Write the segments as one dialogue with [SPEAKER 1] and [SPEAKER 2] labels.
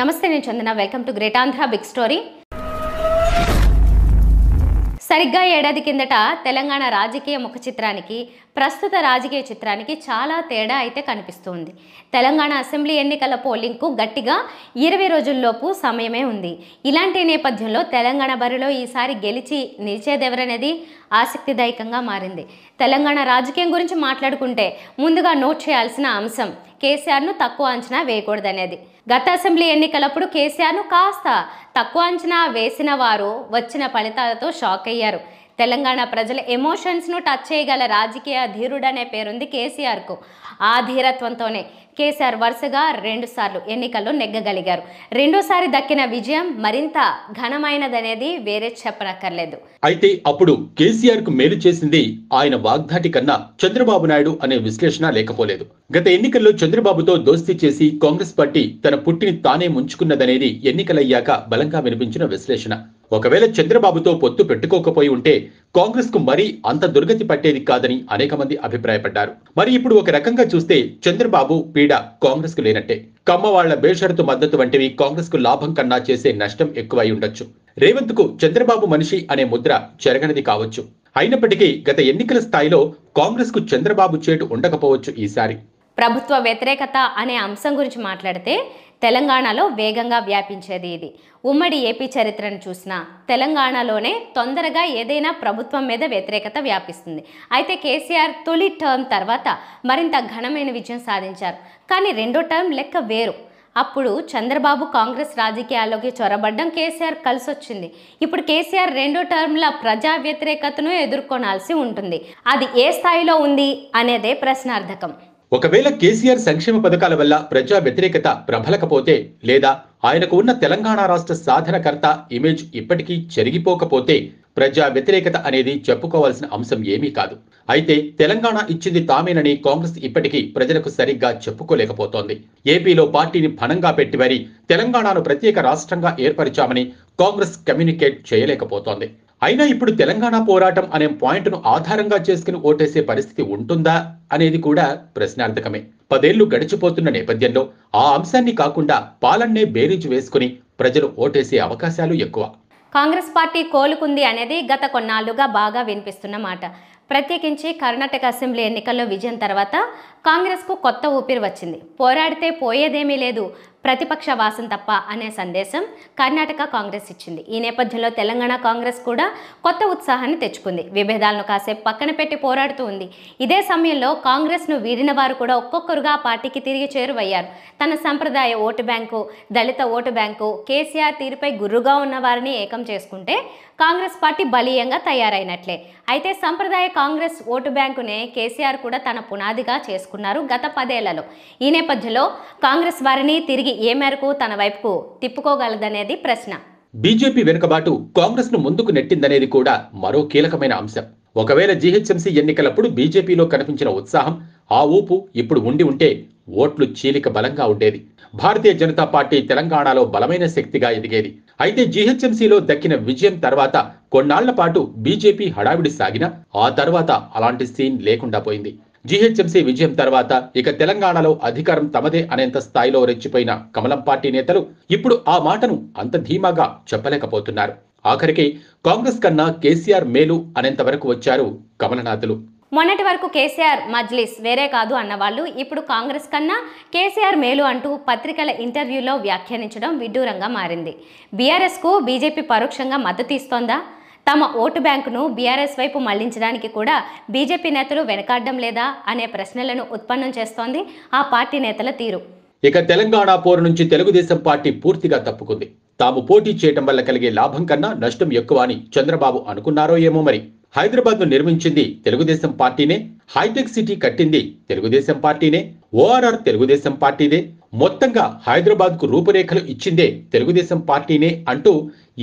[SPEAKER 1] నమస్తే నేను Chandana welcome to great Andhra big story సరిగ్గా ఏడాది కిందట తెలంగాణ రాజకీయ ముఖ చిత్రానికి ప్రస్తుత రాజకీయ చిత్రానికి చాలా తేడా అయితే కనిపిస్తుంది తెలంగాణ అసెంబ్లీ ఎన్నికల పోలింగ్కు గట్టిగా ఇరవై రోజుల్లోపు సమయమే ఉంది ఇలాంటి నేపథ్యంలో తెలంగాణ బరిలో ఈసారి గెలిచి నిలిచేదెవరనేది ఆసక్తిదాయకంగా మారింది తెలంగాణ రాజకీయం గురించి మాట్లాడుకుంటే ముందుగా నోట్ చేయాల్సిన అంశం కేసీఆర్ను తక్కువ అంచనా వేయకూడదనేది గత అసెంబ్లీ ఎన్నికలప్పుడు కేసీఆర్ను కాస్త తక్కువ అంచనా వేసిన వారు వచ్చిన ఫలితాలతో షాక్ అయ్యారు తెలంగాణ ప్రజల ఎమోషన్స్ను టచ్ చేయగల రాజకీయ ధీరుడనే పేరుంది కేసీఆర్కు ఆ ధీరత్వంతోనే కేసీఆర్ వరుసగా రెండుసార్లు ఎన్నికల్లో నెగ్గగలిగారు రెండోసారి దక్కిన విజయం మరింత ఘనమైనదనేది వేరే చెప్పనక్కర్లేదు
[SPEAKER 2] అయితే అప్పుడు కేసీఆర్ కు మేలు చేసింది ఆయన వాగ్దాటి కన్నా చంద్రబాబు నాయుడు అనే విశ్లేషణ లేకపోలేదు గత ఎన్నికల్లో చంద్రబాబుతో దోస్తీ చేసి కాంగ్రెస్ పార్టీ తన పుట్టిని తానే ముంచుకున్నదనేది ఎన్నికలయ్యాక బలంగా వినిపించిన విశ్లేషణ ఒకవేళ చంద్రబాబుతో పొత్తు పెట్టుకోకపోయి ఉంటే కాంగ్రెస్ కు మరీ అంత దుర్గతి పట్టేది కాదని అనేక మంది అభిప్రాయపడ్డారు మరి ఇప్పుడు ఒక రకంగా చూస్తే చంద్రబాబు పీడ కాంగ్రెస్ కు లేనట్టే కమ్మ వాళ్ల బేషరతు మద్దతు వంటివి కాంగ్రెస్ కు లాభం కన్నా చేసే నష్టం ఎక్కువై ఉండొచ్చు రేవంత్ కు చంద్రబాబు మనిషి అనే ముద్ర జరగనిది కావచ్చు అయినప్పటికీ గత ఎన్నికల స్థాయిలో కాంగ్రెస్ కు చంద్రబాబు చేటు ఉండకపోవచ్చు ఈసారి
[SPEAKER 1] ప్రభుత్వ వ్యతిరేకత అనే అంశం గురించి మాట్లాడితే తెలంగాణలో వేగంగా వ్యాపించేది ఇది ఉమ్మడి ఏపీ చరిత్రను చూసినా తెలంగాణలోనే తొందరగా ఏదైనా ప్రభుత్వం మీద వ్యతిరేకత వ్యాపిస్తుంది అయితే కేసీఆర్ తొలి టర్మ్ తర్వాత మరింత ఘనమైన విజయం సాధించారు కానీ రెండో టర్మ్ లెక్క వేరు అప్పుడు చంద్రబాబు కాంగ్రెస్ రాజకీయాల్లోకి చొరబడ్డం కేసీఆర్ కలిసి వచ్చింది ఇప్పుడు కేసీఆర్ రెండో టర్మ్ల ప్రజా వ్యతిరేకతను ఎదుర్కొనాల్సి ఉంటుంది అది ఏ స్థాయిలో ఉంది అనేదే ప్రశ్నార్థకం
[SPEAKER 2] ఒకవేళ కేసీఆర్ సంక్షేమ పథకాల వల్ల ప్రజా వ్యతిరేకత ప్రబలకపోతే లేదా ఆయనకు ఉన్న తెలంగాణ రాష్ట్ర సాధనకర్త ఇమేజ్ ఇప్పటికీ చెరిగిపోకపోతే ప్రజా వ్యతిరేకత అనేది చెప్పుకోవాల్సిన అంశం ఏమీ కాదు అయితే తెలంగాణ ఇచ్చింది తామేనని కాంగ్రెస్ ఇప్పటికీ ప్రజలకు సరిగ్గా చెప్పుకోలేకపోతోంది ఏపీలో పార్టీని భనంగా పెట్టి మరీ తెలంగాణను ప్రత్యేక రాష్ట్రంగా ఏర్పరిచామని కాంగ్రెస్ కమ్యూనికేట్ చేయలేకపోతోంది అయినా ఇప్పుడు తెలంగాణ పోరాటం అనే పాయింట్ను ఆధారంగా చేసుకుని ఓటేసే పరిస్థితి ఉంటుందా అనేది కూడా ప్రశ్నార్థకమే పదేళ్లు గడిచిపోతున్న నేపథ్యంలో ఆ అంశాన్ని కాకుండా పాలన్నే బేరీజు వేసుకుని ప్రజలు ఓటేసే అవకాశాలు ఎక్కువ
[SPEAKER 1] కాంగ్రెస్ పార్టీ కోలుకుంది అనేది గత కొన్నాళ్లుగా బాగా వినిపిస్తున్న మాట ప్రత్యేకించి కర్ణాటక అసెంబ్లీ ఎన్నికల్లో విజయం తర్వాత కాంగ్రెస్కు కొత్త ఊపిరి వచ్చింది పోరాడితే పోయేదేమీ లేదు ప్రతిపక్ష వాసం తప్ప అనే సందేశం కర్ణాటక కాంగ్రెస్ ఇచ్చింది ఈ నేపథ్యంలో తెలంగాణ కాంగ్రెస్ కూడా కొత్త ఉత్సాహాన్ని తెచ్చుకుంది విభేదాలను కాసేపు పక్కన పెట్టి పోరాడుతూ ఉంది ఇదే సమయంలో కాంగ్రెస్ను వీడిన వారు కూడా ఒక్కొక్కరుగా ఆ పార్టీకి తిరిగి చేరువయ్యారు తన సంప్రదాయ ఓటు బ్యాంకు దళిత ఓటు బ్యాంకు కేసీఆర్ తీరుపై గుర్రుగా ఉన్న వారిని ఏకం చేసుకుంటే కాంగ్రెస్ పార్టీ బలీయంగా తయారైనట్లే అయితే సంప్రదాయ కాంగ్రెస్ ఓటు బ్యాంకునే కేసీఆర్ కూడా తన పునాదిగా చేసుకున్నారు గత పదేళ్లలో ఈ నేపథ్యంలో కాంగ్రెస్ వారిని తిరిగి తిరిగి ఏ మేరకు తన వైపుకు తిప్పుకోగలదనేది ప్రశ్న
[SPEAKER 2] బీజేపీ వెనుకబాటు కాంగ్రెస్ ను ముందుకు నెట్టిందనేది కూడా మరో కీలకమైన అంశం ఒకవేళ జీహెచ్ఎంసీ ఎన్నికలప్పుడు బీజేపీలో కనిపించిన ఉత్సాహం ఆ ఊపు ఇప్పుడు ఉండి ఉంటే ఓట్లు చీలిక బలంగా ఉండేది భారతీయ జనతా పార్టీ తెలంగాణలో బలమైన శక్తిగా ఎదిగేది అయితే జీహెచ్ఎంసీలో దక్కిన విజయం తర్వాత కొన్నాళ్ల పాటు బీజేపీ హడావిడి సాగిన ఆ తర్వాత అలాంటి సీన్ లేకుండా పోయింది జీహెచ్ఎంసీ విజయం తర్వాత ఇక తెలంగాణలో అధికారం తమదే అనేంత స్థాయిలో రెచ్చిపోయిన కమలం పార్టీ నేతలు ఇప్పుడు ఆ మాటను అంత ధీమాగా చెప్పలేకపోతున్నారు ఆఖరికి కాంగ్రెస్ కన్నా కేసీఆర్ మేలు అనేంత వరకు వచ్చారు కమలనాథులు
[SPEAKER 1] మొన్నటి వరకు కేసీఆర్ మజ్లిస్ వేరే కాదు అన్నవాళ్ళు ఇప్పుడు కాంగ్రెస్ కన్నా కేసీఆర్ మేలు అంటూ పత్రికల ఇంటర్వ్యూలో వ్యాఖ్యానించడం విడ్డూరంగా మారింది బీఆర్ఎస్కు బీజేపీ పరోక్షంగా మద్దతు ఇస్తోందా తమ ఓటు బ్యాంకును బీఆర్ఎస్ వైపు మళ్లించడానికి కూడా బీజేపీ నేతలు వెనకాడడం లేదా అనే ప్రశ్నలను ఉత్పన్నం చేస్తోంది ఆ పార్టీ నేతల తీరు
[SPEAKER 2] ఇక తెలంగాణ పోరు నుంచి తెలుగుదేశం పార్టీ పూర్తిగా తప్పుకుంది తాము పోటీ చేయటం వల్ల కలిగే లాభం కన్నా నష్టం ఎక్కువ అని చంద్రబాబు అనుకున్నారో ఏమో మరి హైదరాబాద్ ను నిర్మించింది తెలుగుదేశం పార్టీనే హైటెక్ సిటీ కట్టింది తెలుగుదేశం పార్టీనే ఓఆర్ఆర్ తెలుగుదేశం పార్టీదే మొత్తంగా హైదరాబాద్ కు రూపురేఖలు ఇచ్చిందే తెలుగుదేశం పార్టీనే అంటూ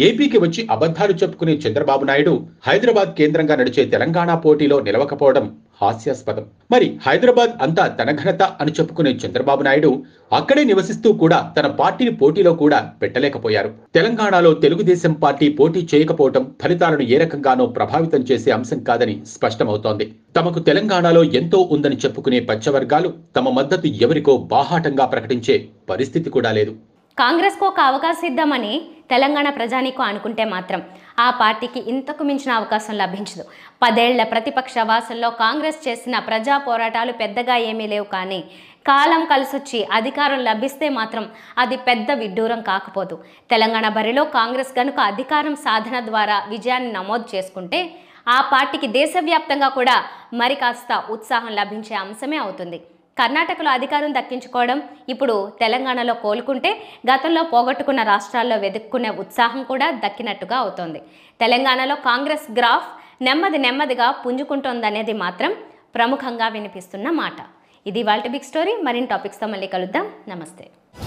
[SPEAKER 2] ఏపీకి వచ్చి అబద్ధాలు చెప్పుకునే చంద్రబాబు నాయుడు హైదరాబాద్ కేంద్రంగా నడిచే తెలంగాణ పోటీలో నిలవకపోవడం హాస్యాస్పదం మరి హైదరాబాద్ అంతా తన ఘనత అని చెప్పుకునే చంద్రబాబు నాయుడు అక్కడే నివసిస్తూ కూడా తన పార్టీని పోటీలో కూడా పెట్టలేకపోయారు తెలంగాణలో తెలుగుదేశం పార్టీ పోటీ చేయకపోవడం ఫలితాలను ఏ రకంగానో ప్రభావితం చేసే అంశం కాదని స్పష్టమవుతోంది తమకు తెలంగాణలో ఎంతో ఉందని చెప్పుకునే పచ్చవర్గాలు తమ మద్దతు ఎవరికో బాహాటంగా ప్రకటించే పరిస్థితి కూడా లేదు
[SPEAKER 1] కాంగ్రెస్కు ఒక అవకాశం ఇద్దామని తెలంగాణ ప్రజానీకం అనుకుంటే మాత్రం ఆ పార్టీకి ఇంతకు మించిన అవకాశం లభించదు పదేళ్ల ప్రతిపక్ష వాసంలో కాంగ్రెస్ చేసిన ప్రజా పోరాటాలు పెద్దగా ఏమీ లేవు కానీ కాలం కలిసొచ్చి అధికారం లభిస్తే మాత్రం అది పెద్ద విడ్డూరం కాకపోదు తెలంగాణ బరిలో కాంగ్రెస్ కనుక అధికారం సాధన ద్వారా విజయాన్ని నమోదు చేసుకుంటే ఆ పార్టీకి దేశవ్యాప్తంగా కూడా మరి కాస్త ఉత్సాహం లభించే అంశమే అవుతుంది కర్ణాటకలో అధికారం దక్కించుకోవడం ఇప్పుడు తెలంగాణలో కోలుకుంటే గతంలో పోగొట్టుకున్న రాష్ట్రాల్లో వెతుక్కునే ఉత్సాహం కూడా దక్కినట్టుగా అవుతోంది తెలంగాణలో కాంగ్రెస్ గ్రాఫ్ నెమ్మది నెమ్మదిగా పుంజుకుంటోందనేది మాత్రం ప్రముఖంగా వినిపిస్తున్న మాట ఇది వాళ్ళ బిగ్ స్టోరీ మరిన్ని టాపిక్స్తో మళ్ళీ కలుద్దాం నమస్తే